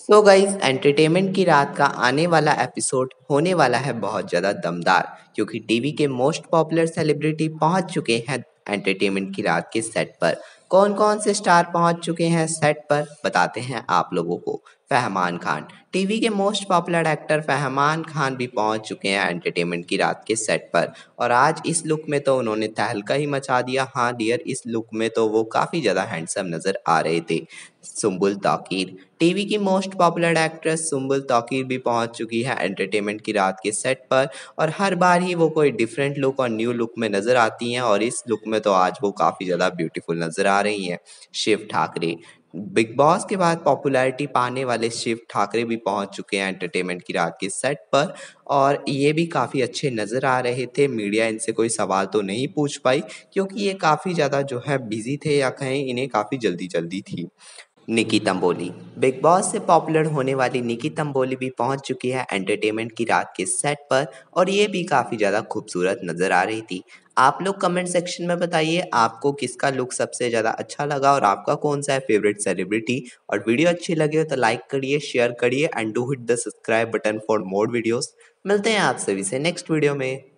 so guys entertainment की रात का आने वाला एपिसोड होने वाला है बहुत ज़्यादा दमदार क्योंकि टीवी के मोस्ट पॉपुलर सेलिब्रिटी पहुंच चुके हैं एंटरटेनमेंट की रात के सेट पर कौन कौन से स्टार पहुंच चुके हैं सेट पर बताते हैं आप लोगों को फ़हमान खान टीवी के most popular actor Fahman Khan भी पहुंच चुके हैं एंटरटेनमेंट की रात के सेट पर और आज इस लुक में तो उन्होंने तहलका ही मचा दिया हाँ डियर इस लुक में तो वो काफ़ी ज़्यादा हैंडसम नज़र आ रहे थे सुम्बुल तौकीर टीवी की most popular actress Sumbul Touqeer भी पहुंच चुकी है एंटरटेनमेंट की रात के सेट पर और हर बार ही वो कोई डिफरेंट लुक और न्यू लुक में नज़र आती हैं और इस लुक में तो आज वो काफ़ी ज़्यादा ब्यूटीफुल नज़र आ रही हैं शिव ठाकरे बिग बॉस के बाद पॉपुलैरिटी पाने वाले शिव ठाकरे भी पहुंच चुके हैं एंटरटेनमेंट की रात के सेट पर और ये भी काफ़ी अच्छे नज़र आ रहे थे मीडिया इनसे कोई सवाल तो नहीं पूछ पाई क्योंकि ये काफ़ी ज़्यादा जो है बिज़ी थे या कहें इन्हें काफ़ी जल्दी जल्दी थी निकी तंबोली बिग बॉस से पॉपुलर होने वाली निकी तंबोली भी पहुंच चुकी है एंटरटेनमेंट की रात के सेट पर और ये भी काफ़ी ज़्यादा खूबसूरत नज़र आ रही थी आप लोग कमेंट सेक्शन में बताइए आपको किसका लुक सबसे ज़्यादा अच्छा लगा और आपका कौन सा है फेवरेट सेलिब्रिटी और वीडियो अच्छी लगी हो तो लाइक करिए शेयर करिए and do hit the subscribe button for more videos मिलते हैं आप सभी से नेक्स्ट वीडियो में